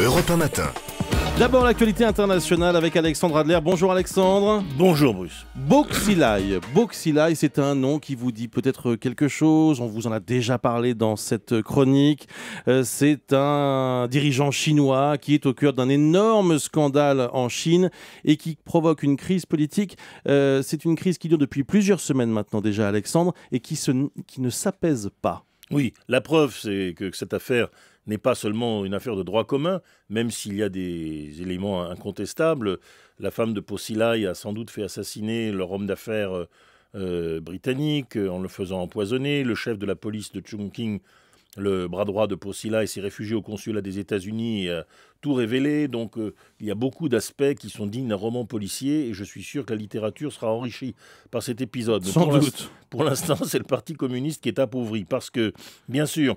Europe matin. D'abord l'actualité internationale avec Alexandre Adler. Bonjour Alexandre. Bonjour Bruce. Boxilai, Xilai, c'est un nom qui vous dit peut-être quelque chose. On vous en a déjà parlé dans cette chronique. Euh, c'est un dirigeant chinois qui est au cœur d'un énorme scandale en Chine et qui provoque une crise politique. Euh, c'est une crise qui dure depuis plusieurs semaines maintenant déjà Alexandre et qui ne s'apaise pas. Oui, la preuve c'est que cette affaire n'est pas seulement une affaire de droit commun, même s'il y a des éléments incontestables. La femme de Posilai a sans doute fait assassiner leur homme d'affaires euh, euh, britannique en le faisant empoisonner. Le chef de la police de Chungking, le bras droit de et s'est réfugié au consulat des États-Unis et a tout révélé. Donc euh, il y a beaucoup d'aspects qui sont dignes d'un roman policier et je suis sûr que la littérature sera enrichie par cet épisode. sans doute. Pour l'instant, c'est le Parti communiste qui est appauvri parce que, bien sûr,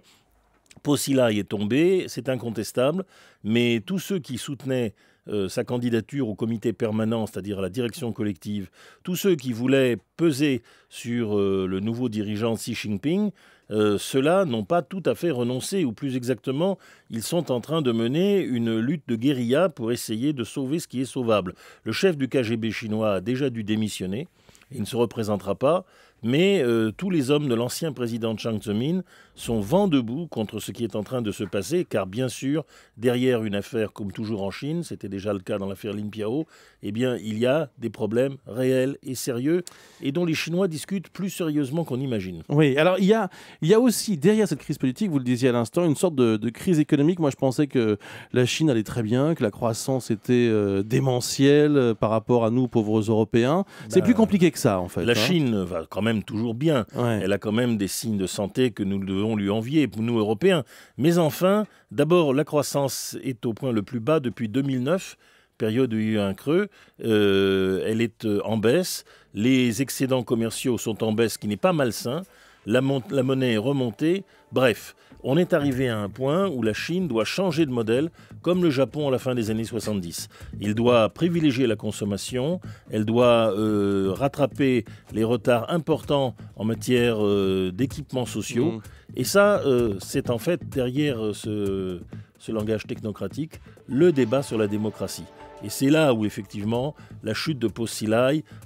Posilai est tombé, c'est incontestable, mais tous ceux qui soutenaient euh, sa candidature au comité permanent, c'est-à-dire la direction collective, tous ceux qui voulaient peser sur euh, le nouveau dirigeant Xi Jinping, euh, ceux-là n'ont pas tout à fait renoncé, ou plus exactement, ils sont en train de mener une lutte de guérilla pour essayer de sauver ce qui est sauvable. Le chef du KGB chinois a déjà dû démissionner, il ne se représentera pas. Mais euh, tous les hommes de l'ancien président Chang Zemin sont vent debout contre ce qui est en train de se passer, car bien sûr, derrière une affaire comme toujours en Chine, c'était déjà le cas dans l'affaire Lin Piao, eh bien, il y a des problèmes réels et sérieux, et dont les Chinois discutent plus sérieusement qu'on imagine. Oui, alors il y a, il aussi derrière cette crise politique, vous le disiez à l'instant, une sorte de, crise économique. Moi, je pensais que la Chine allait très bien, que la croissance était euh, démentielle euh, par rapport à nous, pauvres Européens. C'est bah, plus compliqué que ça, en fait. La hein. Chine va quand même toujours bien. Elle a quand même des signes de santé que nous devons lui envier, nous Européens. Mais enfin, d'abord, la croissance est au point le plus bas depuis 2009 période où il y a eu un creux, euh, elle est euh, en baisse. Les excédents commerciaux sont en baisse, ce qui n'est pas malsain. La, la monnaie est remontée. Bref, on est arrivé à un point où la Chine doit changer de modèle, comme le Japon à la fin des années 70. Il doit privilégier la consommation, elle doit euh, rattraper les retards importants en matière euh, d'équipements sociaux. Mmh. Et ça, euh, c'est en fait derrière ce langage technocratique, le débat sur la démocratie. Et c'est là où effectivement la chute de Post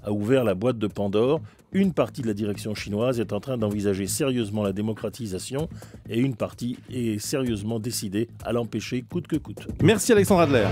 a ouvert la boîte de Pandore. Une partie de la direction chinoise est en train d'envisager sérieusement la démocratisation et une partie est sérieusement décidée à l'empêcher coûte que coûte. Merci Alexandre Adler.